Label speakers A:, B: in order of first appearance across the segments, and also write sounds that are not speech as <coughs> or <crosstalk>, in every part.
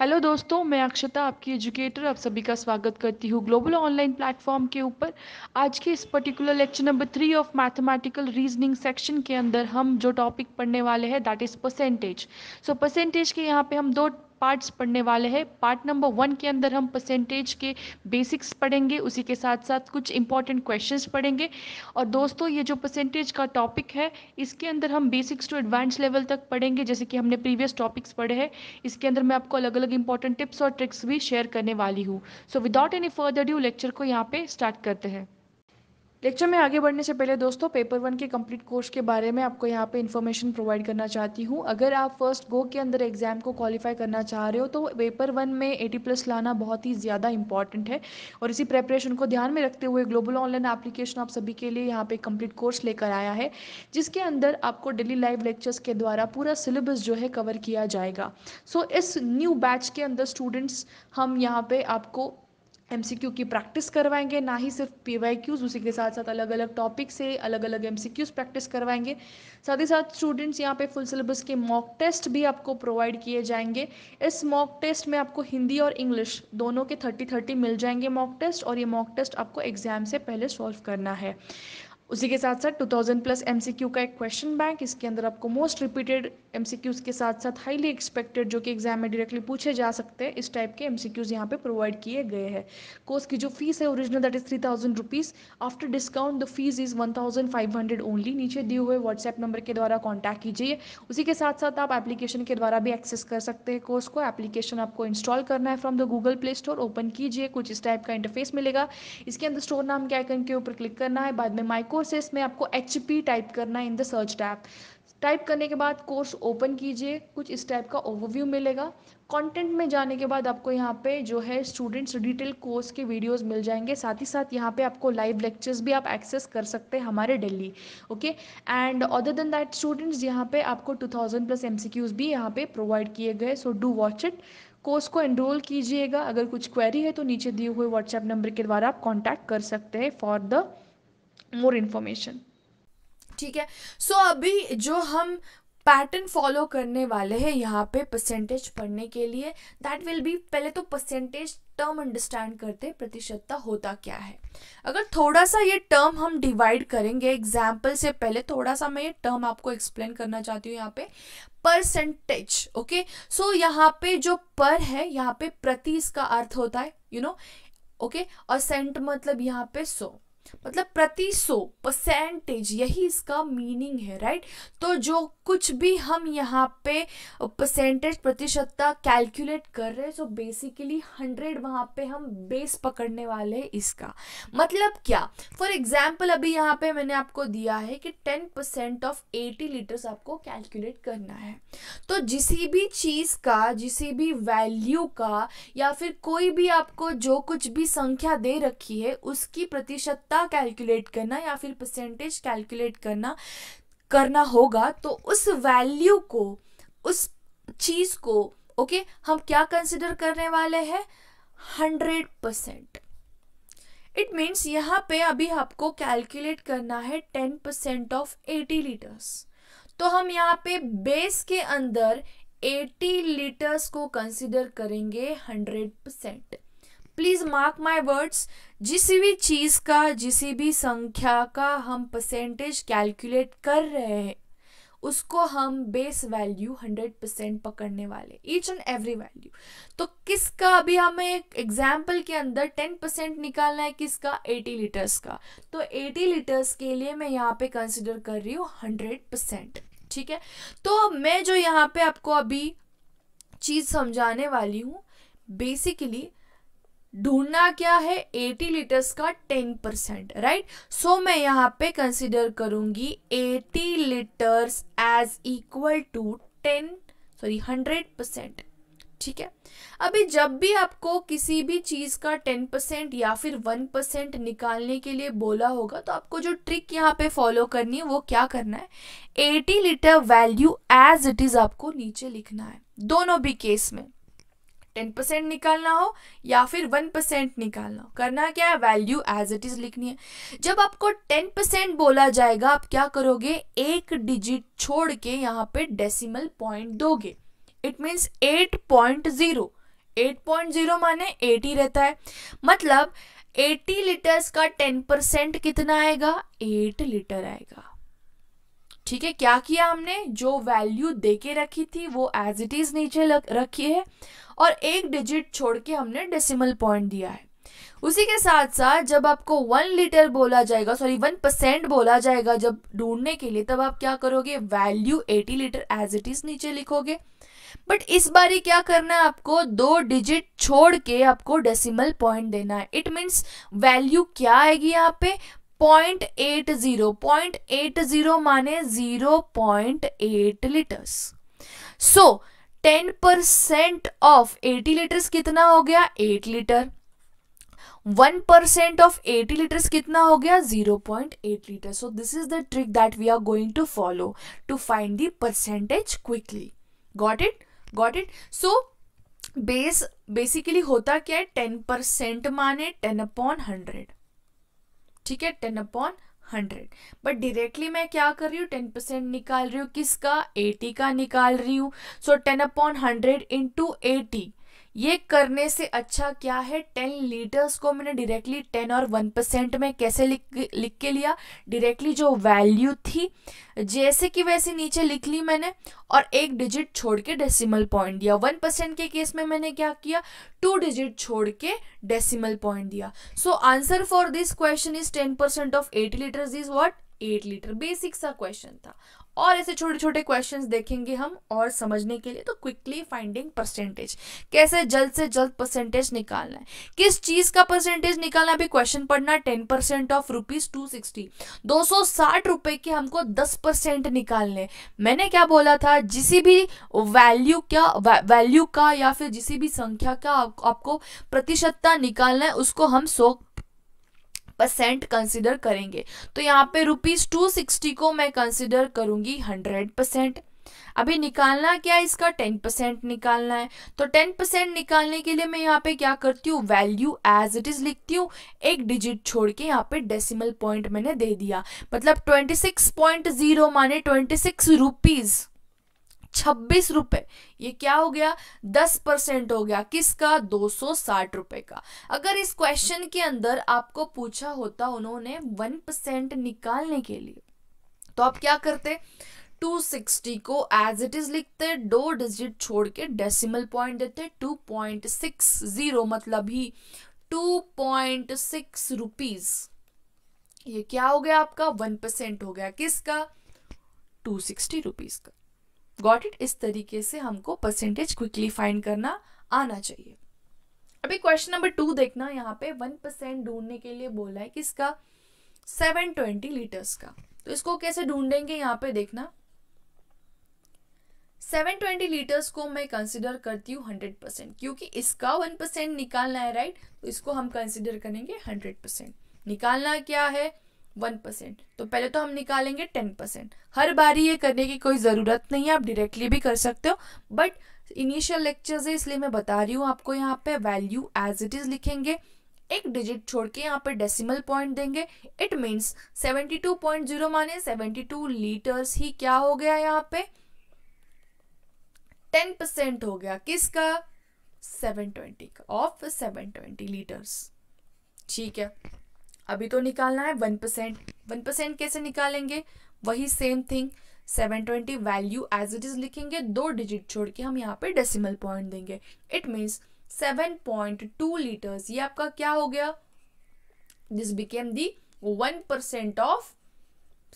A: Hello दोस्तों मैं अक्षता आपकी एजुकेटर आप सभी का स्वागत करती हूँ ग्लोबल ऑनलाइन प्लेटफॉर्म के ऊपर आज के इस particular lecture number three of mathematical reasoning section के अंदर हम जो टॉपिक पढ़ने वाले हैं that is percentage so percentage के यहाँ पे हम दो पार्ट्स पढ़ने वाले हैं पार्ट नंबर वन के अंदर हम परसेंटेज के बेसिक्स पढ़ेंगे उसी के साथ साथ कुछ इंपॉर्टेंट क्वेश्चंस पढ़ेंगे और दोस्तों ये जो परसेंटेज का टॉपिक है इसके अंदर हम बेसिक्स टू एडवांस लेवल तक पढ़ेंगे जैसे कि हमने प्रीवियस टॉपिक्स पढ़े हैं इसके अंदर मैं आपको अलग अलग इंपॉर्टेंट टिप्स और ट्रिक्स भी शेयर करने वाली हूँ so without any further due lecture को यहाँ पे स्टार्ट करते हैं लेक्चर में आगे बढ़ने से पहले दोस्तों पेपर वन के कंप्लीट कोर्स के बारे में आपको यहाँ पे इन्फॉर्मेशन प्रोवाइड करना चाहती हूँ अगर आप फर्स्ट गो के अंदर एग्जाम को क्वालिफाई करना चाह रहे हो तो पेपर वन में 80 प्लस लाना बहुत ही ज़्यादा इंपॉर्टेंट है और इसी प्रेपरेशन को ध्यान में रखते हुए ग्लोबल ऑनलाइन एप्लीकेशन आप सभी के लिए यहाँ पे कम्प्लीट कोर्स लेकर आया है जिसके अंदर आपको डेली लाइव लेक्चर्स के द्वारा पूरा सिलेबस जो है कवर किया जाएगा सो so, इस न्यू बैच के अंदर स्टूडेंट्स हम यहाँ पर आपको एम की प्रैक्टिस करवाएंगे ना ही सिर्फ पी वाई क्यूज़ उसी के साथ साथ अलग अलग टॉपिक से अलग अलग एम सी क्यूज़ प्रैक्टिस करवाएंगे साथ ही साथ स्टूडेंट्स यहाँ पे फुल सिलेबस के मॉक टेस्ट भी आपको प्रोवाइड किए जाएंगे इस मॉक टेस्ट में आपको हिंदी और इंग्लिश दोनों के थर्टी थर्टी मिल जाएंगे मॉक टेस्ट और ये मॉक टेस्ट आपको एग्जाम से पहले सॉल्व करना है उसी के साथ साथ 2000 प्लस एमसीक्यू का एक क्वेश्चन बैंक इसके अंदर आपको मोस्ट रिपीटेड एम के साथ साथ हाईली एक्सपेक्टेड जो कि एग्जाम में डायरेक्टली पूछे जा सकते हैं इस टाइप के एम सी क्यूज़ यहाँ पे प्रोवाइड किए गए हैं कोर्स की जो फीस है original that is three thousand rupees after discount the fees is one thousand five hundred only नीचे दिए हुए व्हाट्सएप नंबर के द्वारा कॉन्टैक्ट कीजिए उसी के साथ साथ आप एप्लीकेशन के द्वारा भी एक्सेस कर सकते हैं कोर्स को एप्लीकेशन आपको इंस्टॉल करना है from the Google Play Store open कीजिए कुछ इस टाइप का इंटरफेस मिलेगा इसके अंदर स्टोर नाम के आइकन के ऊपर क्लिक करना है बाद में माई कोर्सेस में आपको एच टाइप करना है in the search tab type करने के बाद कोर्स ओपन कीजिए कुछ इस टाइप का ओवरव्यू मिलेगा कंटेंट में जाने के बाद आपको यहाँ पे जो है स्टूडेंट्स डिटेल कोर्स के वीडियोस मिल जाएंगे साथ ही साथ यहाँ पे आपको लाइव लेक्चर्स भी आप एक्सेस कर सकते हैं हमारे daily okay and other than that students यहाँ पे आपको 2000 प्लस एमसीक्यूज भी यहाँ पे प्रोवाइड किए गए so do watch it course को एनरोल कीजिएगा अगर कुछ क्वेरी है तो नीचे दिए हुए व्हाट्सएप नंबर के द्वारा आप कॉन्टैक्ट कर सकते हैं फॉर द मोर इन्फॉर्मेशन ठीक है सो so, अभी जो हम पैटर्न फॉलो करने वाले हैं यहाँ पे परसेंटेज पढ़ने के लिए दैट विल बी पहले तो परसेंटेज टर्म अंडरस्टैंड करते हैं प्रतिशतता होता क्या है अगर थोड़ा सा ये टर्म हम डिवाइड करेंगे एग्जाम्पल से पहले थोड़ा सा मैं ये टर्म आपको एक्सप्लेन करना चाहती हूँ यहाँ पे परसेंटेज ओके सो यहाँ पे जो पर है यहाँ पे प्रति इसका अर्थ होता है यू नो ओके और सेंट मतलब यहाँ पे सो so. मतलब प्रति सौ परसेंटेज यही इसका मीनिंग है राइट तो जो कुछ भी हम यहाँ पे परसेंटेज प्रतिशतता कैलकुलेट कर रहे हैं सो बेसिकली हंड्रेड वहाँ पे हम बेस पकड़ने वाले हैं इसका मतलब क्या फॉर एग्जाम्पल अभी यहाँ पे मैंने आपको दिया है कि ten percent of eighty litres आपको कैलकुलेट करना है तो जिस भी चीज़ का जिसी भी वैल्यू का या फिर कोई भी आपको जो कुछ भी संख्या दे रखी है उसकी प्रतिशतता कैलकुलेट करना या फिर परसेंटेज कैलकुलेट करना करना होगा तो उस वैल्यू को उस चीज़ को ओके okay, हम क्या कंसिडर करने वाले हैं हंड्रेड परसेंट इट मीन्स यहाँ पे अभी आपको कैलकुलेट करना है ten percent of eighty litres तो हम यहाँ पे बेस के अंदर एटी लीटर्स को कंसिडर करेंगे hundred percent please mark my words जिस भी चीज़ का जिस भी संख्या का हम परसेंटेज कैलकुलेट कर रहे हैं उसको हम बेस वैल्यू हंड्रेड परसेंट पकड़ने वाले ईच एंड एवरी वैल्यू तो किसका अभी हमें एक एग्जाम्पल के अंदर टेन परसेंट निकालना है किसका एटी लीटर्स का तो एटी लीटर्स के लिए मैं यहाँ पे कंसिडर कर रही हूँ हंड्रेड परसेंट ठीक है तो मैं जो यहाँ पे आपको अभी चीज़ समझाने वाली हूँ बेसिकली ढूंढना क्या है 80 लीटर्स का 10 परसेंट राइट सो मैं यहाँ पे कंसिडर करूंगी 80 litres as equal to 10 sorry 100 percent ठीक है अभी जब भी आपको किसी भी चीज़ का 10 परसेंट या फिर 1 परसेंट निकालने के लिए बोला होगा तो आपको जो ट्रिक यहाँ पे फॉलो करनी है वो क्या करना है 80 litre value as it is आपको नीचे लिखना है दोनों भी केस में टेन परसेंट निकालना हो या फिर वन परसेंट निकालना हो करना क्या है वैल्यू एज इट इज लिखनी है जब आपको टेन परसेंट बोला जाएगा आप क्या करोगे एक डिजिट छोड़ के यहाँ पे डेसिमल पॉइंट दोगे it means eight point zero eight point zero माने एट ही रहता है मतलब एटी लीटर्स का टेन परसेंट कितना आएगा एट लीटर आएगा ठीक है क्या किया हमने जो वैल्यू देके रखी थी वो एज इट इज नीचे रखी है और एक डिजिट छोड़ के हमने डेसिमल पॉइंट दिया है उसी के साथ साथ जब आपको वन लीटर बोला जाएगा सॉरी वन परसेंट बोला जाएगा जब ढूंढने के लिए तब आप क्या करोगे value eighty litre as it is नीचे लिखोगे बट इस बारी क्या करना है आपको दो डिजिट छोड़ के आपको डेसिमल पॉइंट देना है इट मीन्स वैल्यू क्या आएगी यहाँ पे point eight zero point eight zero माने zero point eight litres so so, ten percent of eighty litres कितना हो गया eight litre one percent of eighty litres कितना हो गया zero point eight litre so this is the trick that we are going to follow to find the percentage quickly got it got it so base basically होता क्या है ten percent माने ten upon hundred ठीक है ten upon hundred but directly मैं क्या कर रही हूँ टेन परसेंट निकाल रही हूँ किसका एटी का निकाल रही हूँ so ten upon hundred into eighty ये करने से अच्छा क्या है टेन लीटर्स को मैंने डायरेक्टली टेन और वन परसेंट में कैसे लिख लिख के लिया डायरेक्टली जो वैल्यू थी जैसे कि वैसे नीचे लिख ली मैंने और एक डिजिट छोड़ के डेसिमल पॉइंट दिया वन परसेंट के केस में मैंने क्या किया टू डिजिट छोड़ के डेसिमल पॉइंट दिया so answer for this question is ten percent of eight litres is what eight litre basic सा क्वेश्चन था और ऐसे छोटे छोटे क्वेश्चंस देखेंगे हम और समझने के लिए तो क्विकली फाइंडिंग परसेंटेज कैसे जल्द से जल्द परसेंटेज निकालना है किस चीज का परसेंटेज निकालना है अभी क्वेश्चन पढ़ना ten percent of rupees two sixty दो सौ साठ रुपए के हमको दस परसेंट निकालने मैंने क्या बोला था जिस भी वैल्यू क्या वैल्यू का या फिर जिस भी संख्या का आप, आपको प्रतिशतता निकालना है उसको हम सौ परसेंट कंसिडर करेंगे तो यहाँ पे रुपीज़ टू सिक्सटी को मैं कंसिडर करूंगी हंड्रेड परसेंट अभी निकालना क्या है इसका टेन परसेंट निकालना है तो टेन परसेंट निकालने के लिए मैं यहाँ पे क्या करती हूँ वैल्यू एज इट इज लिखती हूँ एक डिजिट छोड़ के यहाँ पे डेसिमल पॉइंट मैंने दे दिया मतलब ट्वेंटी सिक्स पॉइंट जीरो माने ट्वेंटी सिक्स रुपीज़ छब्बीस रुपए ये क्या हो गया दस परसेंट हो गया किसका दो सौ साठ रुपए का अगर इस क्वेश्चन के अंदर आपको पूछा होता उन्होंने वन परसेंट निकालने के लिए तो आप क्या करते 260 को एज इट इज लिखते दो डिजिट छोड़ के डेसिमल पॉइंट देते 2.60 मतलब ही 2.6 रुपीस ये क्या हो गया आपका वन परसेंट हो गया किसका 260 रुपीस का गॉट इट इस तरीके से हमको परसेंटेज क्विकली फाइंड करना आना चाहिए अभी क्वेश्चन नंबर टू देखना यहाँ पे वन परसेंट ढूंढने के लिए बोला है किसका सेवन ट्वेंटी लीटर्स का तो इसको कैसे ढूंढेंगे यहाँ पे देखना सेवन ट्वेंटी लीटर्स को मैं कंसिडर करती हूँ हंड्रेड परसेंट क्योंकि इसका वन परसेंट निकालना है राइट तो इसको हम कंसिडर करेंगे हंड्रेड परसेंट निकालना क्या है वन परसेंट तो पहले तो हम निकालेंगे टेन परसेंट हर बारी ये करने की कोई ज़रूरत नहीं है आप डायरेक्टली भी कर सकते हो बट इनिशियल लेक्चर्स है इसलिए मैं बता रही हूँ आपको यहाँ पे वैल्यू एज इट इज़ लिखेंगे एक डिजिट छोड़ के यहाँ पर डेसिमल पॉइंट देंगे इट मीन्स जीरो माने टू लीटर्स ही क्या हो गया यहाँ पे टेन परसेंट हो गया किसका ट्वेंटी का ऑफ सेवन ट्वेंटी लीटर्स ठीक है अभी तो निकालना है वन परसेंट वन परसेंट कैसे निकालेंगे वही same thing seven twenty value as it is लिखेंगे दो डिजिट छोड़ के हम यहाँ पे डेसिमल पॉइंट देंगे it means seven point two litres ये आपका क्या हो गया this became the one percent of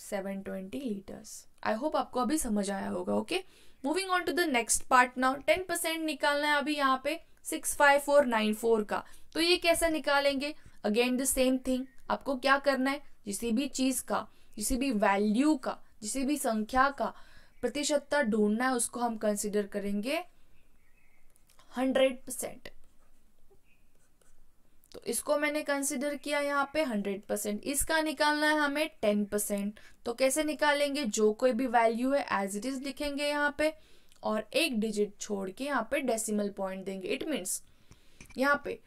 A: seven twenty litres I hope आपको अभी समझ आया होगा okay moving on to the next part now ten percent निकालना है अभी यहाँ पे six five four nine four का तो ये कैसे निकालेंगे अगेन द सेम थिंग आपको क्या करना है किसी भी चीज़ का किसी भी वैल्यू का किसी भी संख्या का प्रतिशतता ढूंढना है उसको हम कंसिडर करेंगे हंड्रेड परसेंट तो इसको मैंने कंसिडर किया यहाँ पे हंड्रेड परसेंट इसका निकालना है हमें टेन परसेंट तो कैसे निकालेंगे जो कोई भी वैल्यू है एज इट इज लिखेंगे यहाँ पे और एक डिजिट छोड़ के यहाँ पे डेसिमल पॉइंट देंगे इट मीन्स यहाँ पे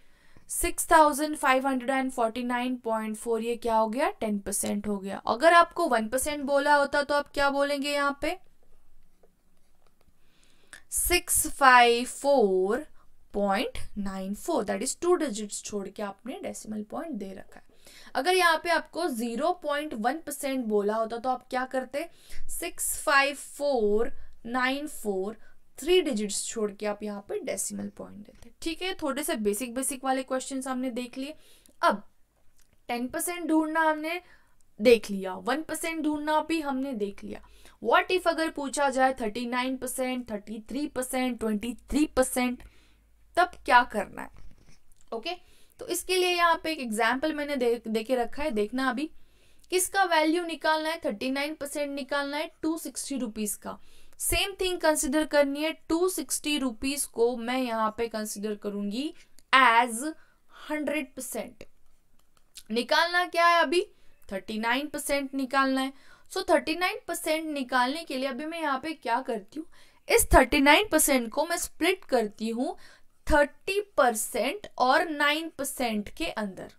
A: 6549.4 ये क्या हो गया 10% हो गया अगर आपको 1% बोला होता तो आप क्या बोलेंगे यहाँ पे 654.94 दैट इज टू डिजिट्स छोड़ के आपने डेसिमल पॉइंट दे रखा है अगर यहाँ पे आपको 0.1% बोला होता तो आप क्या करते 654.94 थ्री डिजिट्स छोड़ के आप यहाँ पर डेसिमल पॉइंट देते हैं ठीक है थोड़े से बेसिक बेसिक वाले क्वेश्चन हमने देख लिए अब टेन परसेंट ढूंढना हमने देख लिया वन परसेंट ढूंढना भी हमने देख लिया वॉट इफ अगर पूछा जाए thirty nine percent thirty three percent twenty three percent तब क्या करना है ओके okay? तो इसके लिए यहाँ पे एक एग्जाम्पल मैंने दे, देके रखा है देखना अभी किसका वैल्यू निकालना है थर्टी नाइन परसेंट निकालना है टू सिक्सटी रुपीज का सेम थिंग कंसिडर करनी है टू सिक्सटी रुपीज को मैं यहाँ पे कंसिडर करूंगी एज हंड्रेड परसेंट निकालना क्या है अभी थर्टी नाइन परसेंट निकालना है सो थर्टी नाइन परसेंट निकालने के लिए अभी मैं यहाँ पे क्या करती हूँ इस थर्टी नाइन परसेंट को मैं स्प्लिट करती हूँ थर्टी परसेंट और नाइन परसेंट के अंदर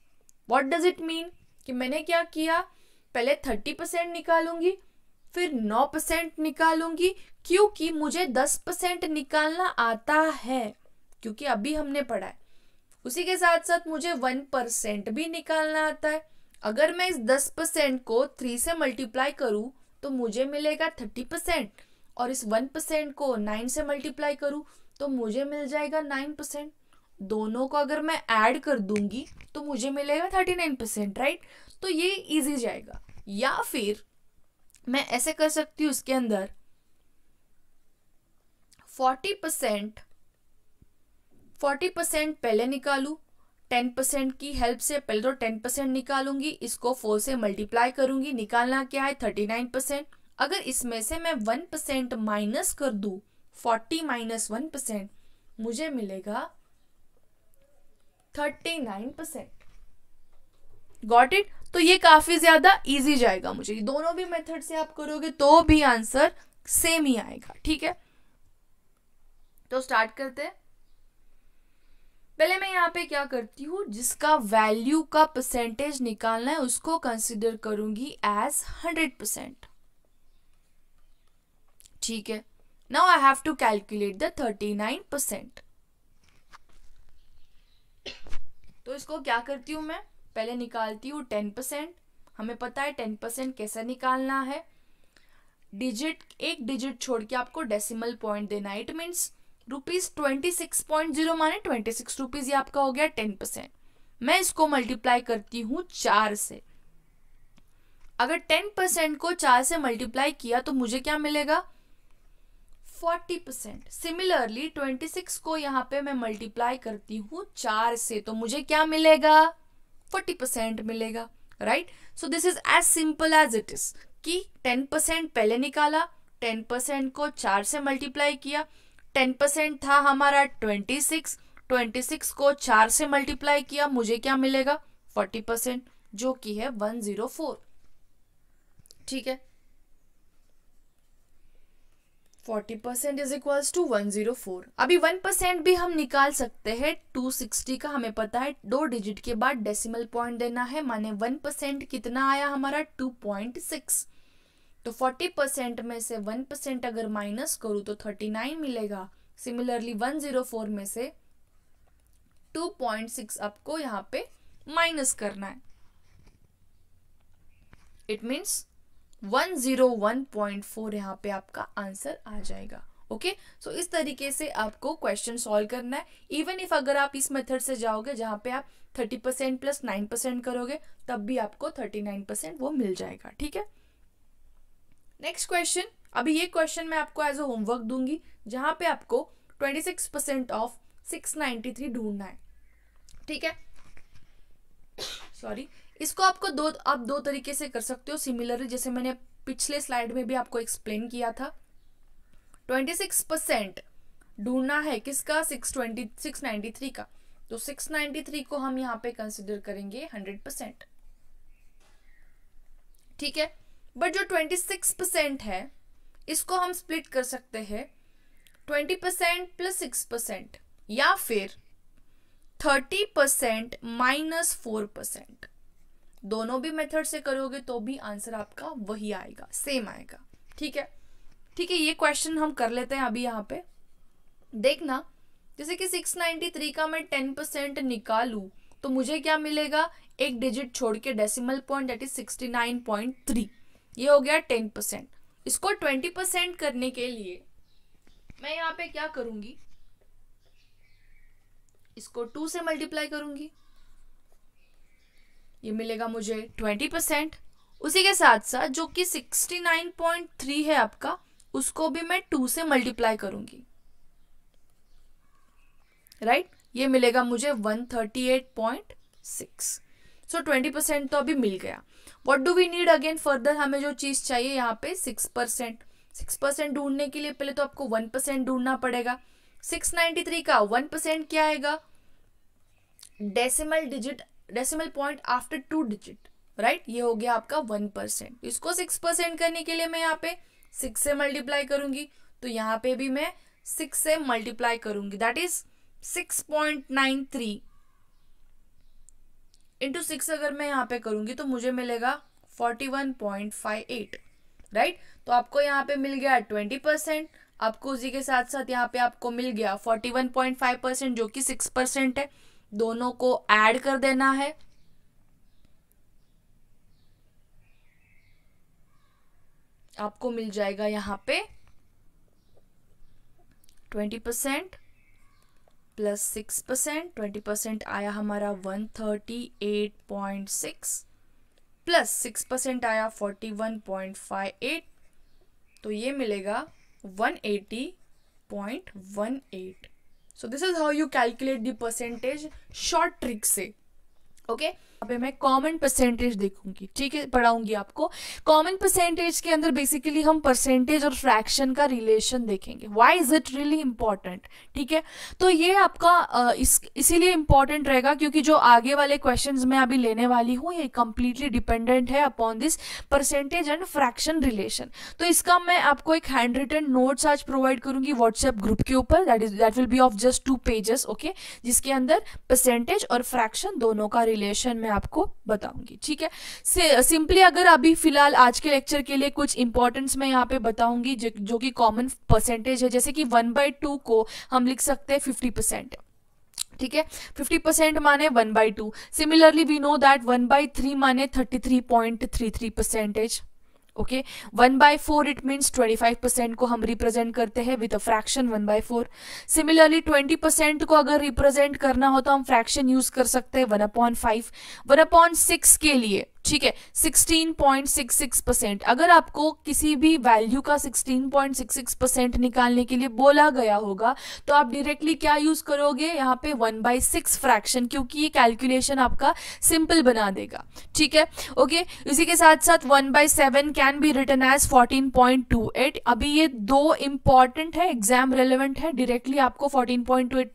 A: वॉट डज इट मीन कि मैंने क्या किया पहले थर्टी परसेंट निकालूंगी फिर नौ परसेंट निकालूंगी क्योंकि मुझे दस परसेंट निकालना आता है क्योंकि अभी हमने पढ़ा है उसी के साथ साथ मुझे वन परसेंट भी निकालना आता है अगर मैं इस दस परसेंट को थ्री से मल्टीप्लाई करूँ तो मुझे मिलेगा थर्टी परसेंट और इस वन परसेंट को नाइन से मल्टीप्लाई करूँ तो मुझे मिल जाएगा नाइन परसेंट दोनों को अगर मैं ऐड कर दूंगी तो मुझे मिलेगा थर्टी नाइन परसेंट राइट तो ये इजी जाएगा या फिर मैं ऐसे कर सकती हूँ उसके अंदर फोर्टी परसेंट फोर्टी परसेंट पहले निकालू टेन परसेंट की हेल्प से पहले तो टेन परसेंट निकालूंगी इसको फोर से मल्टीप्लाई करूंगी निकालना क्या है थर्टी नाइन परसेंट अगर इसमें से मैं वन परसेंट माइनस कर दू फोर्टी माइनस वन परसेंट मुझे मिलेगा thirty nine percent got it तो ये काफ़ी ज़्यादा ईजी जाएगा मुझे दोनों भी मेथड से आप करोगे तो भी आंसर सेम ही आएगा ठीक है तो स्टार्ट करते हैं पहले मैं यहाँ पे क्या करती हूँ जिसका वैल्यू का परसेंटेज निकालना है उसको कंसिडर करूंगी एज हंड्रेड परसेंट ठीक है now I have to calculate the thirty nine percent तो इसको क्या करती हूँ मैं पहले निकालती हूँ टेन परसेंट हमें पता है टेन परसेंट कैसे निकालना है डिजिट एक डिजिट छोड़ के आपको डेसिमल पॉइंट देना है it means rupees twenty six point zero माने ट्वेंटी सिक्स रुपीज ये आपका हो गया टेन परसेंट मैं इसको मल्टीप्लाई करती हूँ चार से अगर टेन परसेंट को चार से मल्टीप्लाई किया तो मुझे क्या मिलेगा forty percent similarly twenty six को यहाँ पे मैं मल्टीप्लाई करती हूँ चार से तो मुझे क्या मिलेगा फोर्टी परसेंट मिलेगा right so this is as simple as it is कि टेन परसेंट पहले निकाला टेन परसेंट को चार से मल्टीप्लाई किया टेन परसेंट था हमारा ट्वेंटी सिक्स ट्वेंटी सिक्स को चार से मल्टीप्लाई किया मुझे क्या मिलेगा फोर्टी परसेंट जो कि है वन जीरो फोर ठीक है forty percent is equal to one zero four अभी वन परसेंट भी हम निकाल सकते हैं टू सिक्सटी का हमें पता है दो डिजिट के बाद डेसिमल पॉइंट देना है माने वन परसेंट कितना आया हमारा टू पॉइंट सिक्स तो फोर्टी परसेंट में से वन परसेंट अगर माइनस करूँ तो थर्टी नाइन मिलेगा सिमिलरली वन जीरो फोर में से टू पॉइंट सिक्स आपको यहाँ पे माइनस करना है it means one zero one point four यहाँ पे आपका आंसर आ जाएगा ओके okay? सो so, इस तरीके से आपको क्वेश्चन सॉल्व करना है इवन इफ अगर आप इस मेथड से जाओगे जहाँ पे आप thirty percent plus nine percent करोगे तब भी आपको थर्टी नाइन परसेंट वो मिल जाएगा ठीक है नेक्स्ट क्वेश्चन अभी ये क्वेश्चन मैं आपको एज अ होमवर्क दूंगी जहाँ पे आपको ट्वेंटी ऑफ सिक्स ढूंढना है ठीक है सॉरी <coughs> इसको आपको दो आप दो तरीके से कर सकते हो सिमिलरली जैसे मैंने पिछले स्लाइड में भी आपको एक्सप्लेन किया था ट्वेंटी सिक्स परसेंट ढूंढना है किसका six twenty six ninety three का तो सिक्स नाइन्टी थ्री को हम यहाँ पे कंसिडर करेंगे हंड्रेड परसेंट ठीक है बट जो ट्वेंटी सिक्स परसेंट है इसको हम स्प्लिट कर सकते हैं twenty percent plus six percent या फिर thirty percent minus four percent दोनों भी मेथड से करोगे तो भी आंसर आपका वही आएगा सेम आएगा ठीक है ठीक है ये क्वेश्चन हम कर लेते हैं अभी यहाँ पे देखना जैसे कि 693 का मैं 10 परसेंट निकालूँ तो मुझे क्या मिलेगा एक डिजिट छोड़ के decimal point that is sixty ये हो गया टेन इसको ट्वेंटी करने के लिए मैं यहाँ पे क्या करूंगी इसको टू से मल्टीप्लाई करूंगी ये मिलेगा मुझे ट्वेंटी परसेंट उसी के साथ साथ जो कि सिक्सटी नाइन पॉइंट थ्री है आपका उसको भी मैं टू से मल्टीप्लाई करूंगी राइट right? ये मिलेगा मुझे one thirty eight point six so twenty percent तो अभी मिल गया what do we need again further हमें जो चीज़ चाहिए यहाँ पे सिक्स परसेंट सिक्स परसेंट ढूंढने के लिए पहले तो आपको वन परसेंट ढूंढना पड़ेगा सिक्स नाइन्टी थ्री का वन परसेंट क्या आएगा decimal digit decimal point after two digit right ये हो गया आपका वन परसेंट इसको सिक्स परसेंट करने के लिए मैं यहाँ पे सिक्स से मल्टीप्लाई करूंगी तो यहाँ पे भी मैं सिक्स से मल्टीप्लाई करूंगी that is six point nine three into six अगर मैं यहाँ पे करूंगी तो मुझे मिलेगा forty one point five eight right तो आपको यहाँ पे मिल गया ट्वेंटी परसेंट आपको उसी के साथ साथ यहाँ पे आपको मिल गया forty one point five percent जो कि सिक्स परसेंट है दोनों को ऐड कर देना है आपको मिल जाएगा यहाँ पे twenty percent plus six percent twenty percent आया हमारा one thirty eight point six plus six percent आया forty one point five eight तो ये मिलेगा one eighty point one eight so this is how you calculate percentage short trick से okay okay? अब मैं common percentage देखूंगी ठीक है पढ़ाऊंगी आपको कॉमन परसेंटेज के अंदर बेसिकली हम परसेंटेज और फ्रैक्शन का रिलेशन देखेंगे why is it really important ठीक है तो ये आपका इस इसीलिए इंपॉर्टेंट रहेगा क्योंकि जो आगे वाले क्वेश्चन मैं अभी लेने वाली हूँ ये कंप्लीटली डिपेंडेंट है upon this percentage and fraction relation तो इसका मैं आपको एक हैंड रिटन नोट्स आज प्रोवाइड करूंगी व्हाट्सएप ग्रुप के ऊपर that is that will be of just two pages okay जिसके अंदर परसेंटेज और फ्रैक्शन दोनों का रिलेशन मैं आपको बताऊंगी ठीक है सिंपली अगर अभी फिलहाल आज के लेक्चर के लिए कुछ इंपॉर्टेंट्स मैं यहाँ पे बताऊंगी जो, कि कॉमन परसेंटेज है जैसे कि वन बाई टू को हम लिख सकते हैं फिफ्टी परसेंट ठीक है फिफ्टी परसेंट माने one by two similarly we know that one by three माने thirty three point three three percentage okay one by four it means twenty five percent को हम रिप्रेजेंट करते हैं with a fraction one by four similarly twenty percent को अगर represent करना हो तो हम फ्रैक्शन यूज कर सकते हैं one upon five one upon six के लिए ठीक है 16.66 परसेंट अगर आपको किसी भी वैल्यू का 16.66 परसेंट निकालने के लिए बोला गया होगा तो आप डायरेक्टली क्या यूज करोगे यहाँ पे वन बाई सिक्स फ्रैक्शन क्योंकि ये कैलकुलेशन आपका सिंपल बना देगा ठीक है ओके इसी के साथ साथ one by seven can be written as 14.28 अभी ये दो इंपॉर्टेंट है एग्जाम रेलिवेंट है डायरेक्टली आपको फोर्टीन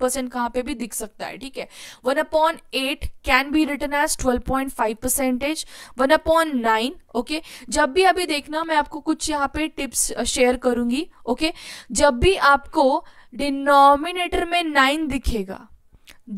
A: परसेंट कहाँ पे भी दिख सकता है ठीक है one upon eight can be written as five percentage one upon nine okay जब भी अभी देखना मैं आपको कुछ यहाँ पे टिप्स शेयर करूंगी ओके okay? जब भी आपको डिनोमिनेटर में नाइन दिखेगा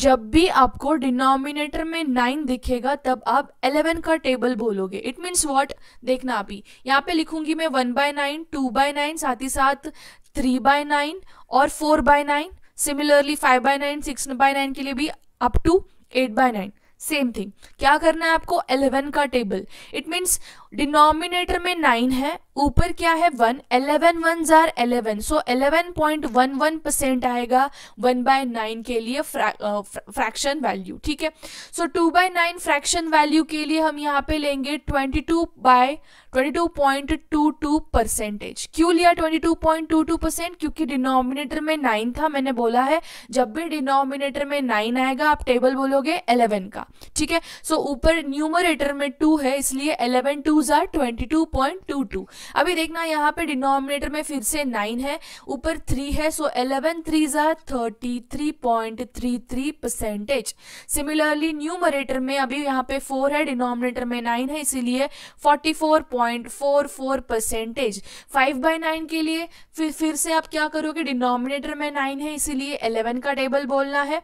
A: जब भी आपको डिनोमिनेटर में नाइन दिखेगा तब आप एलेवन का टेबल बोलोगे इट मीन्स वॉट देखना अभी यहाँ पे लिखूंगी मैं one by nine two by nine साथ ही साथ थ्री बाय नाइन और four by nine similarly five by nine six by nine के लिए भी up to eight by nine same thing क्या करना है आपको 11 का टेबल इट मीन्स डिनोमिनेटर में नाइन है ऊपर क्या है वन एलेवन वन जार eleven so eleven point one one percent आएगा वन बाय नाइन के लिए फ्रैक्शन वैल्यू ठीक है so two by nine fraction value के लिए हम यहाँ पे लेंगे twenty two by twenty two point two two percentage क्यों लिया twenty two point two two percent क्योंकि डिनोमिनेटर में नाइन था मैंने बोला है जब भी डिनोमिनेटर में नाइन आएगा आप टेबल बोलोगे एलेवन का ठीक है सो ऊपर न्यूमरेटर में टू है इसलिए eleven two twos are twenty two point two two अभी देखना यहाँ पे डिनोमिनेटर में फिर से नाइन है ऊपर थ्री है सो एलेवन थ्री जार thirty three point three three percentage similarly numerator में अभी यहाँ पे फोर है डिनोमिनेटर में नाइन है इसीलिए forty four point four four percentage five by nine के लिए फिर फिर से आप क्या करोगे डिनोमिनेटर में नाइन है इसीलिए एलेवन का टेबल बोलना है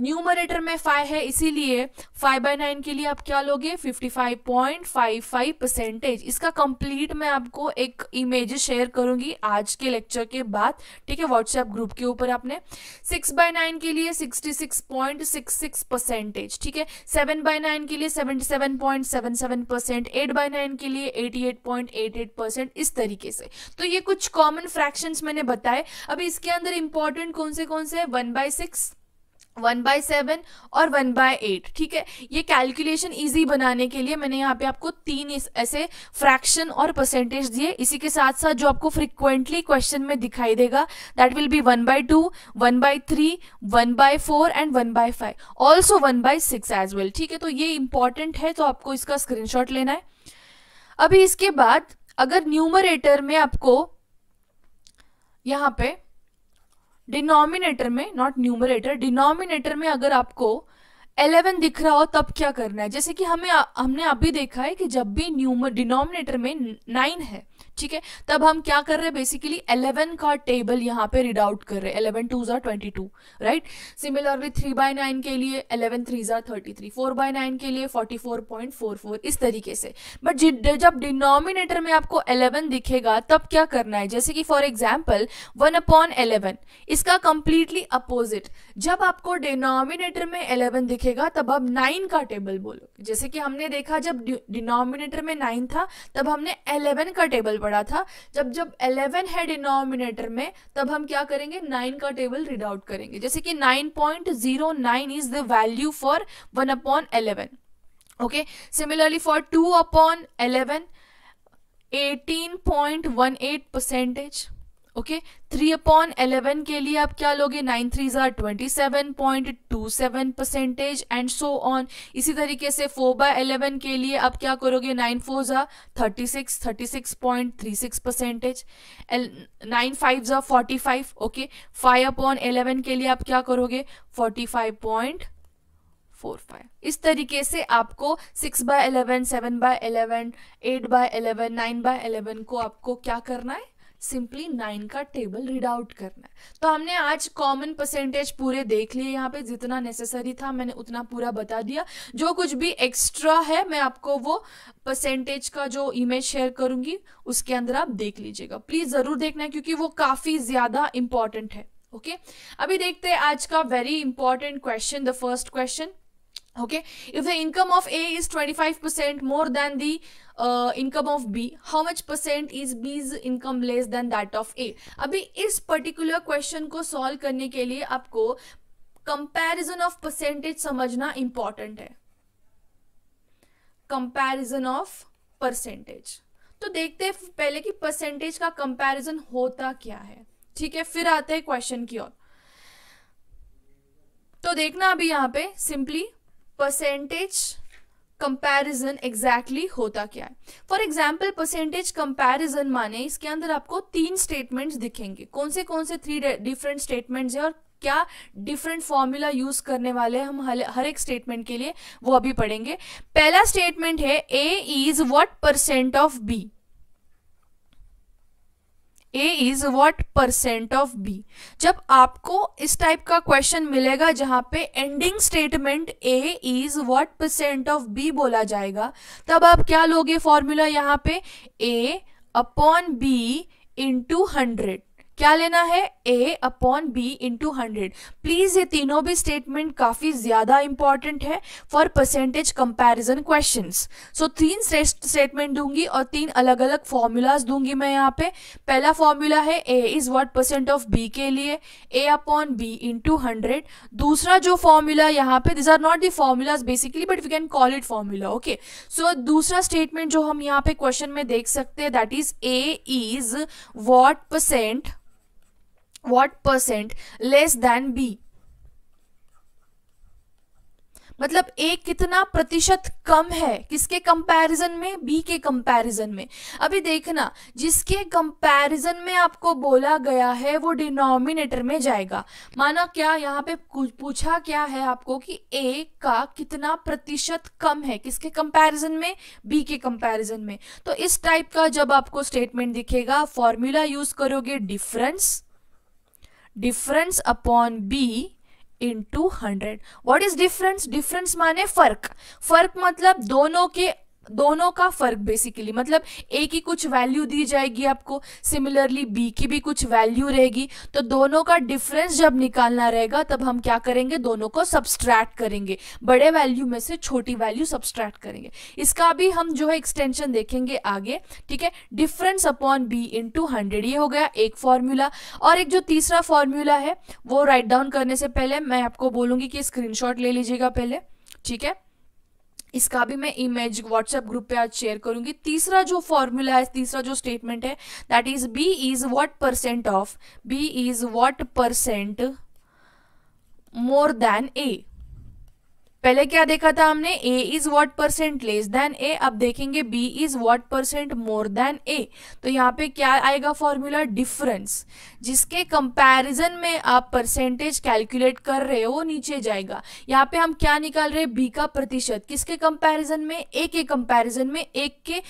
A: न्यूमरेटर में फाइव है इसीलिए फाइव बाई नाइन के लिए आप क्या लोगे fifty five point five five percent percentage इसका कंप्लीट मैं आपको एक इमेज शेयर करूंगी आज के लेक्चर के बाद ठीक है व्हाट्सएप ग्रुप के ऊपर आपने सिक्स बाय नाइन के लिए sixty six point six six percentage ठीक है सेवन बाय नाइन के लिए seventy seven point seven seven percent eight by nine के लिए eighty eight point eight eight percent इस तरीके से तो ये कुछ कॉमन फ्रैक्शंस मैंने बताए अभी इसके अंदर इंपॉर्टेंट कौन से कौन से one by six one by seven और वन बाय एट ठीक है ये कैलकुलेशन इजी बनाने के लिए मैंने यहाँ पे आपको तीन ऐसे फ्रैक्शन और परसेंटेज दिए इसी के साथ साथ जो आपको फ्रिक्वेंटली क्वेश्चन में दिखाई देगा that will be one by two one by three one by four and one by five also one by six as well ठीक है तो ये इंपॉर्टेंट है तो आपको इसका स्क्रीनशॉट लेना है अभी इसके बाद अगर न्यूमरेटर में आपको यहाँ पे डिनोमिनेटर में नॉट न्यूमरेटर डिनोमिनेटर में अगर आपको 11 दिख रहा हो तब क्या करना है जैसे कि हमें हमने अभी देखा है कि जब भी न्यूमर डिनोमिनेटर में 9 है ठीक है तब हम क्या कर रहे हैं बेसिकली 11 का टेबल यहाँ पे रीड आउट कर रहे हैं 11 टू जार twenty two right similarly three by nine के लिए 11 थ्री जार thirty three four by nine के लिए 44.44 इस तरीके से बट जब डिनोमिनेटर में आपको 11 दिखेगा तब क्या करना है जैसे कि for example one upon eleven इसका कंप्लीटली अपोजिट जब आपको डिनोमिनेटर में एलेवन दिखेगा तब आप नाइन का टेबल बोलो जैसे कि हमने देखा जब डिनोमिनेटर में नाइन था तब हमने एलेवन का टेबल पड़ा था जब जब एलेवन है डिनोमिनेटर में तब हम क्या करेंगे नाइन का टेबल रीड आउट करेंगे जैसे कि nine point zero nine is the value for one upon eleven okay similarly for two upon eleven eighteen point one eight percentage okay three upon eleven के लिए आप क्या लोगे नाइन थ्री जार twenty seven point two seven percentage and so on इसी तरीके से four by eleven के लिए आप क्या करोगे नाइन फोर जार thirty six thirty six point three six percentage nine five जार forty five okay five upon eleven के लिए आप क्या करोगे forty five point four five इस तरीके से आपको six by eleven seven by eleven eight by eleven nine by eleven को आपको क्या करना है सिंपली नाइन का टेबल रीड आउट करना है तो हमने आज कॉमन परसेंटेज पूरे देख लिए यहाँ पे जितना नेसेसरी था मैंने उतना पूरा बता दिया जो कुछ भी एक्स्ट्रा है मैं आपको वो परसेंटेज का जो इमेज शेयर करूंगी उसके अंदर आप देख लीजिएगा प्लीज जरूर देखना क्योंकि वो काफी ज्यादा इंपॉर्टेंट है ओके okay? अभी देखते हैं आज का very important question the first question okay if the income of a is 25% more than the uh, income of b how much percent is b's income less than that of a abhi is particular question ko solve karne ke liye aapko comparison of percentage samajhna important hai comparison of percentage तो देखते हैं पहले कि percentage का comparison होता क्या है ठीक है फिर आते हैं क्वेश्चन की ओर तो देखना अभी यहां पे सिंपली परसेंटेज कंपैरिजन एग्जैक्टली होता क्या है फॉर एग्जाम्पल परसेंटेज कंपैरिजन माने इसके अंदर आपको तीन स्टेटमेंट्स दिखेंगे कौन से कौन से थ्री डिफरेंट स्टेटमेंट्स हैं और क्या डिफरेंट फॉर्मूला यूज करने वाले हैं हम हर एक स्टेटमेंट के लिए वो अभी पढ़ेंगे पहला स्टेटमेंट है A is what percent of B A is what percent of B जब आपको इस टाइप का क्वेश्चन मिलेगा जहां पे ending statement A is what percent of B बोला जाएगा तब आप क्या लोगे फॉर्मूला यहाँ पे A upon B into hundred क्या लेना है A upon B into hundred please ये तीनों भी स्टेटमेंट काफी ज्यादा इंपॉर्टेंट है for percentage comparison questions so तीन स्टेटमेंट दूंगी और तीन अलग अलग फॉर्मूलाज दूंगी मैं यहाँ पे पहला फॉर्मूला है A is what percent of B के लिए A upon B into hundred दूसरा जो फॉर्मूला यहाँ पे this are not the formulas basically but we can call it formula okay so दूसरा स्टेटमेंट जो हम यहाँ पे क्वेश्चन में देख सकते हैं that is A is what percent what percent less than b मतलब ए कितना प्रतिशत कम है किसके कंपैरिजन में बी के कंपैरिजन में अभी देखना जिसके कंपैरिजन में आपको बोला गया है वो डिनोमिनेटर में जाएगा माना क्या यहाँ पे पूछा क्या है आपको कि ए का कितना प्रतिशत कम है किसके कंपैरिजन में बी के कंपैरिजन में तो इस टाइप का जब आपको स्टेटमेंट दिखेगा फॉर्मूला यूज करोगे difference difference upon B into hundred what is difference difference माने फर्क फर्क मतलब दोनों के दोनों का फर्क बेसिकली मतलब ए की कुछ वैल्यू दी जाएगी आपको सिमिलरली बी की भी कुछ वैल्यू रहेगी तो दोनों का डिफरेंस जब निकालना रहेगा तब हम क्या करेंगे दोनों को सब्सट्रैक्ट करेंगे बड़े वैल्यू में से छोटी वैल्यू सब्सट्रैक्ट करेंगे इसका भी हम जो है एक्सटेंशन देखेंगे आगे ठीक है difference upon B to hundred ये हो गया एक फॉर्मूला और एक जो तीसरा फॉर्मूला है वो राइट डाउन करने से पहले मैं आपको बोलूंगी कि स्क्रीनशॉट ले लीजिएगा पहले ठीक है इसका भी मैं इमेज व्हाट्सएप ग्रुप पे आज शेयर करूंगी तीसरा जो फॉर्मूला है तीसरा जो स्टेटमेंट है that is B is what percent of B is what percent more than A पहले क्या देखा था हमने A is what percent less than A अब देखेंगे B is what percent more than A तो यहाँ पे क्या आएगा फॉर्मूला डिफरेंस जिसके कंपैरिजन में आप परसेंटेज कैलकुलेट कर रहे हो नीचे जाएगा यहाँ पे हम क्या निकाल रहे हैं बी का प्रतिशत किसके कंपैरिजन में ए के कंपैरिजन में एक के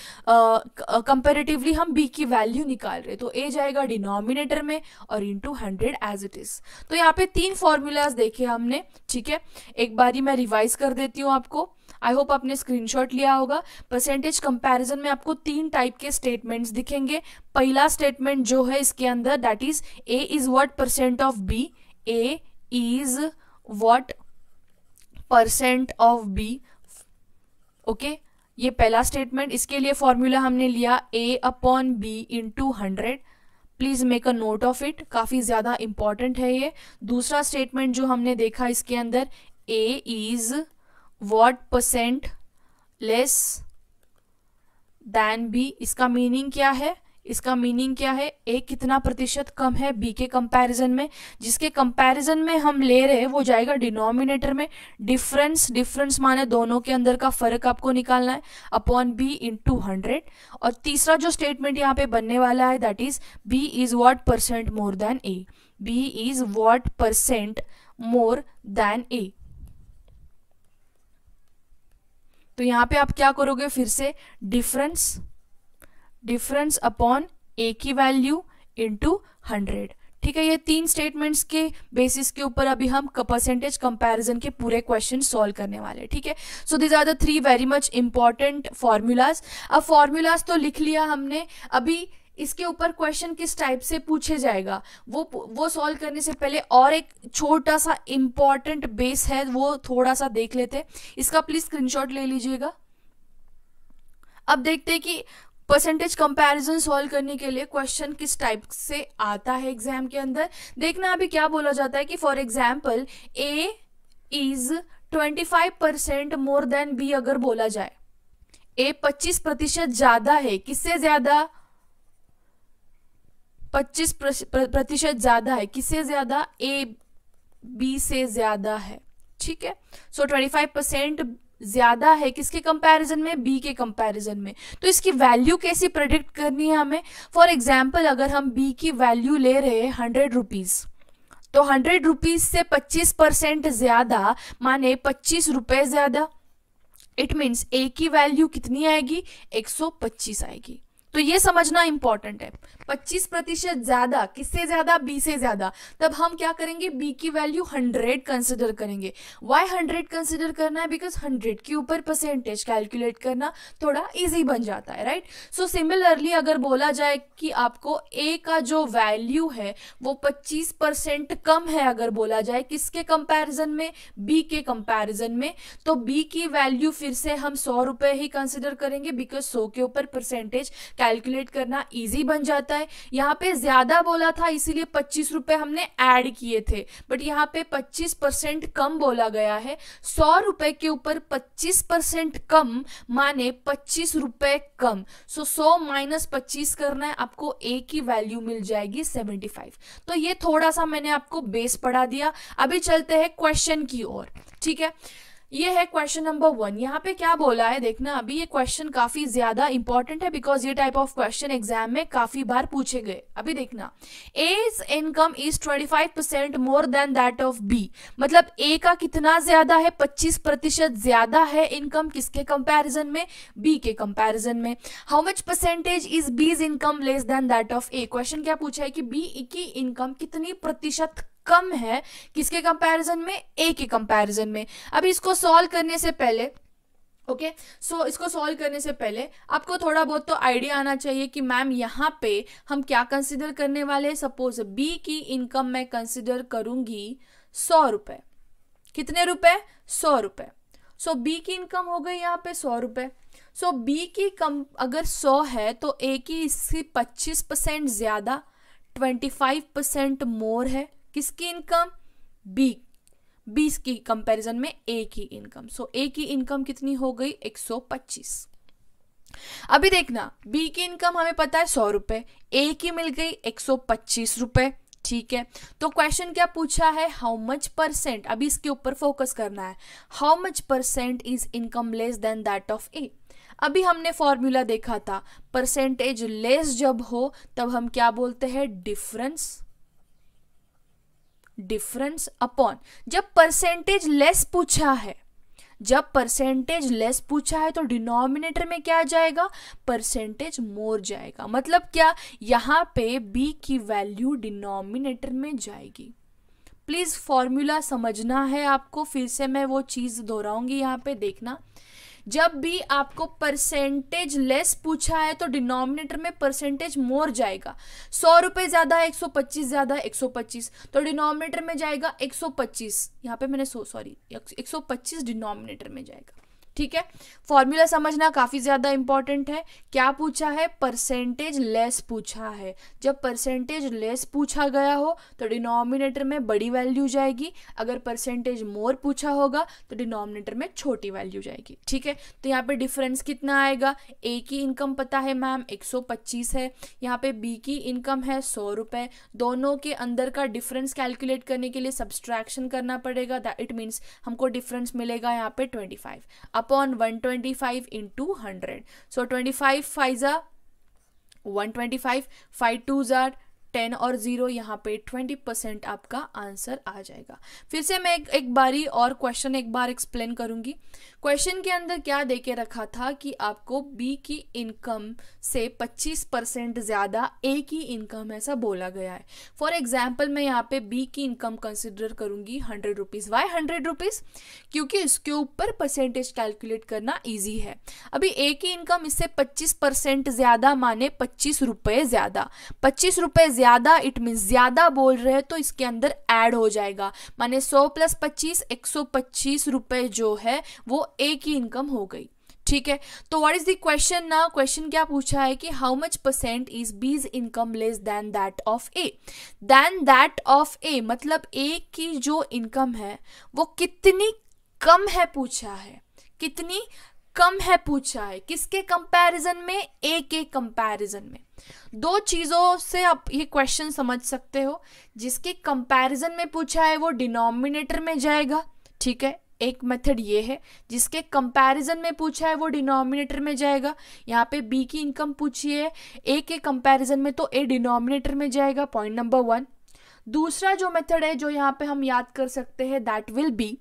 A: कंपेरेटिवली हम बी की वैल्यू निकाल रहे तो ए जाएगा डिनोमिनेटर में और into hundred as it is तो यहाँ पे तीन फॉर्मूलाज देखे हमने ठीक है एक बारी मैं रिवाइज रिवाइज कर देती हूँ आपको आई होप आपने स्क्रीनशॉट लिया होगा परसेंटेज कंपैरिजन में आपको तीन टाइप के स्टेटमेंट्स दिखेंगे पहला स्टेटमेंट जो है इसके अंदर that is A is what percent of B A is what percent of B okay ये पहला स्टेटमेंट इसके लिए फॉर्मूला हमने लिया A upon B into hundred please make a note of it काफ़ी ज़्यादा इंपॉर्टेंट है ये दूसरा स्टेटमेंट जो हमने देखा इसके अंदर A is what percent less than B इसका मीनिंग क्या है इसका मीनिंग क्या है ए कितना प्रतिशत कम है बी के कंपैरिजन में जिसके कंपैरिजन में हम ले रहे हैं वो जाएगा डिनोमिनेटर में डिफरेंस डिफरेंस माने दोनों के अंदर का फर्क आपको निकालना है upon B into hundred और तीसरा जो स्टेटमेंट यहाँ पे बनने वाला है that is B is what percent more than A B is what percent more than A तो यहाँ पे आप क्या करोगे फिर से डिफरेंस डिफरेंस अपॉन ए की वैल्यू इंटू हंड्रेड ठीक है ये तीन स्टेटमेंट्स के बेसिस के ऊपर अभी हम परसेंटेज कंपैरिजन के पूरे क्वेश्चन सॉल्व करने वाले ठीक है so these are the three very much important formulas अब फार्मूलाज तो लिख लिया हमने अभी इसके ऊपर क्वेश्चन किस टाइप से पूछे जाएगा वो वो सॉल्व करने से पहले और एक छोटा सा इम्पॉर्टेंट बेस है वो थोड़ा सा देख लेते इसका प्लीज स्क्रीनशॉट ले लीजिएगा अब देखते हैं कि परसेंटेज कंपैरिजन सॉल्व करने के लिए क्वेश्चन किस टाइप से आता है एग्जाम के अंदर देखना अभी क्या बोला जाता है कि for example A is 25 percent more than B अगर बोला जाए ए 25 प्रतिशत ज्यादा है किससे ज्यादा पच्चीस प्रतिशत ज्यादा है किससे ज्यादा ए बी से ज्यादा है ठीक है सो ट्वेंटी फाइव परसेंट ज्यादा है किसके कंपैरिजन में बी के कंपैरिजन में तो इसकी वैल्यू कैसी प्रोडिक्ट करनी है हमें फॉर एग्जांपल अगर हम बी की वैल्यू ले रहे हैं हंड्रेड रुपीज़ तो हंड्रेड रुपीज से पच्चीस परसेंट ज्यादा माने पच्चीस रुपए ज्यादा इट मीन्स ए की वैल्यू कितनी आएगी एक आएगी तो ये समझना इंपॉर्टेंट है 25 प्रतिशत ज्यादा किससे ज्यादा बी से ज्यादा तब हम क्या करेंगे बी की वैल्यू 100 कंसिडर करेंगे वाई 100 कंसिडर करना है बिकॉज 100 के ऊपर परसेंटेज कैलकुलेट करना थोड़ा इजी बन जाता है राइट सो सिमिलरली अगर बोला जाए कि आपको ए का जो वैल्यू है वो पच्चीस परसेंट कम है अगर बोला जाए किसके कंपेरिजन में बी के कंपेरिजन में तो बी की वैल्यू फिर से हम सौ रुपए ही कंसिडर करेंगे बिकॉज सौ के ऊपर परसेंटेज कैलकुलेट करना ईजी बन जाता है यहाँ पे ज़्यादा बोला था इसीलिए पच्चीस रुपये हमने ऐड किए थे बट यहाँ पे पच्चीस परसेंट कम बोला गया है सौ रुपये के ऊपर पच्चीस परसेंट कम माने पच्चीस रुपये कम सो सौ माइनस पच्चीस करना है आपको ए की वैल्यू मिल जाएगी सेवेंटी फाइव तो ये थोड़ा सा मैंने आपको बेस पढ़ा दिया अभी चलते हैं क्वेश्चन की ओर ठीक है ये है क्वेश्चन नंबर वन यहाँ पे क्या बोला है देखना अभी ये क्वेश्चन काफी ज्यादा इंपॉर्टेंट है बिकॉज ये टाइप ऑफ क्वेश्चन एग्जाम में काफी बार पूछे गए अभी देखना as income is 25 percent more than that of B मतलब ए का कितना ज्यादा है 25 प्रतिशत ज्यादा है इनकम किसके कंपैरिजन में बी के कंपेरिजन में how much percentage is B's income less than that of A question क्या पूछा है कि बी की इनकम कितनी प्रतिशत कम है किसके कंपैरिजन में ए के कंपैरिजन में अब इसको सॉल्व करने से पहले ओके okay? सो so, इसको सॉल्व करने से पहले आपको थोड़ा बहुत तो आइडिया आना चाहिए कि मैम यहाँ पे हम क्या कंसिडर करने वाले सपोज बी की इनकम मैं कंसिडर करूंगी सौ रुपए कितने रुपए सौ रुपये सो बी की इनकम हो गई यहाँ पे सौ रुपए सो बी की कम अगर सौ है तो ए की इससे पच्चीस परसेंट ज़्यादा ट्वेंटी फाइव परसेंट मोर है किसकी इनकम बी बीस की कंपैरिजन में ए की इनकम सो ए की इनकम कितनी हो गई 125 अभी देखना बी की इनकम हमें पता है सौ रुपए ए की मिल गई एक रुपए ठीक है तो क्वेश्चन क्या पूछा है हाउ मच परसेंट अभी इसके ऊपर फोकस करना है how much percent is income less than that of A अभी हमने फॉर्मूला देखा था परसेंटेज लेस जब हो तब हम क्या बोलते हैं डिफरेंस डिफरेंस अपॉन जब परसेंटेज लेस पूछा है जब परसेंटेज लेस पूछा है तो डिनोमिनेटर में क्या जाएगा परसेंटेज मोर जाएगा मतलब क्या यहां पे बी की वैल्यू डिनोमिनेटर में जाएगी प्लीज़ फॉर्मूला समझना है आपको फिर से मैं वो चीज़ दोहराऊंगी यहां पे देखना जब भी आपको परसेंटेज लेस पूछा है तो डिनोमिनेटर में परसेंटेज मोर जाएगा सौ रुपये ज़्यादा एक सौ पच्चीस ज़्यादा एक सौ पच्चीस तो डिनोमिनेटर में जाएगा एक सौ पच्चीस यहाँ पे मैंने सो सॉरी एक सौ पच्चीस डिनोमिनेटर में जाएगा ठीक है फॉर्मूला समझना काफ़ी ज़्यादा इंपॉर्टेंट है क्या पूछा है परसेंटेज लेस पूछा है जब परसेंटेज लेस पूछा गया हो तो डिनोमिनेटर में बड़ी वैल्यू जाएगी अगर परसेंटेज मोर पूछा होगा तो डिनोमिनेटर में छोटी वैल्यू जाएगी ठीक है तो यहाँ पे डिफरेंस कितना आएगा ए की इनकम पता है मैम एक है यहाँ पे बी की इनकम है सौ रुपये दोनों के अंदर का डिफरेंस कैलकुलेट करने के लिए सब्सट्रैक्शन करना पड़ेगा इट मीन्स हमको डिफरेंस मिलेगा यहाँ पे ट्वेंटी अब upon one twenty five into hundred so twenty five five ज़ा one twenty five five two जार टेन और ज़ीरो यहाँ पे ट्वेंटी परसेंट आपका आंसर आ जाएगा फिर से मैं एक, एक बारी और क्वेश्चन एक बार एक्सप्लेन करूंगी क्वेश्चन के अंदर क्या दे के रखा था कि आपको बी की इनकम से 25 परसेंट ज़्यादा ए की इनकम ऐसा बोला गया है फॉर एग्जाम्पल मैं यहाँ पे बी की इनकम कंसिडर करूँगी hundred rupees why hundred rupees क्योंकि इसके ऊपर परसेंटेज कैलकुलेट करना ईजी है अभी ए की इनकम इससे पच्चीस परसेंट ज़्यादा माने पच्चीस रुपये ज़्यादा पच्चीस रुपए ज़्यादा इट मीन्स ज़्यादा बोल रहे हैं तो इसके अंदर एड हो जाएगा माने सौ प्लस पच्चीस एक सौ पच्चीस रुपए जो है वो एक ही इनकम हो गई ठीक है तो व्हाट इज द क्वेश्चन ना क्वेश्चन क्या पूछा है कि how much percent is B's income less than that of A than that of A मतलब ए की जो इनकम है वो कितनी कम है पूछा है कितनी कम है पूछा है किसके कंपैरिजन में ए के कंपैरिजन में दो चीज़ों से आप ये क्वेश्चन समझ सकते हो जिसके कंपैरिजन में पूछा है वो डिनोमिनेटर में जाएगा ठीक है एक मेथड ये है जिसके कंपैरिजन में पूछा है वो डिनोमिनेटर में जाएगा यहाँ पे बी की इनकम पूछी है ए के कंपैरिजन में तो ए डिनोमिनेटर में जाएगा पॉइंट नंबर वन दूसरा जो मेथड है जो यहाँ पे हम याद कर सकते हैं दैट विल बी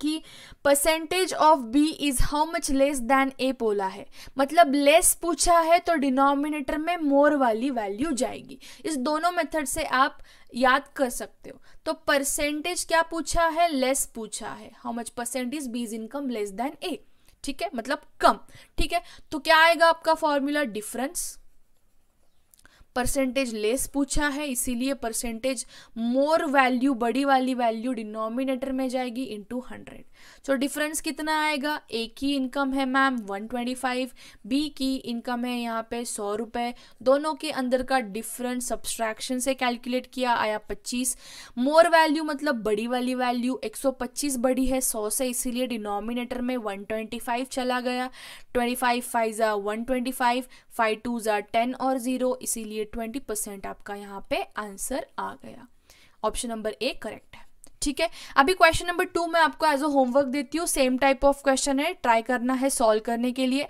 A: कि percentage of B is how much less than A बोला है मतलब लेस पूछा है तो डिनोमिनेटर में मोर वाली वैल्यू जाएगी इस दोनों मेथड से आप याद कर सकते हो तो परसेंटेज क्या पूछा है लेस पूछा है how much percent is B is income less than A ठीक है मतलब कम ठीक है तो क्या आएगा आपका फॉर्मूला डिफरेंस परसेंटेज लेस पूछा है इसीलिए परसेंटेज मोर वैल्यू बड़ी वाली वैल्यू डिनोमिनेटर में जाएगी इनटू हंड्रेड सो डिफरेंस कितना आएगा ए की इनकम है ma'am one twenty five B की इनकम है यहाँ पे सौ रुपए दोनों के अंदर का डिफरेंस सब्सट्रैक्शन से कैलकुलेट किया आया पच्चीस मोर वैल्यू मतलब बड़ी वाली वैल्यू एक सौ पच्चीस बड़ी है सौ से इसीलिए डिनोमिनेटर में वन ट्वेंटी फाइव चला गया ट्वेंटी फाइव फाइव ज़ा one twenty five five two ज़ा टेन और ज़ीरो इसीलिए ट्वेंटी परसेंट आपका यहाँ पे आंसर आ गया ऑप्शन नंबर ए करेक्ट है ठीक है अभी क्वेश्चन नंबर टू मैं आपको एज अ होमवर्क देती हूँ सेम टाइप ऑफ क्वेश्चन है ट्राई करना है सॉल्व करने के लिए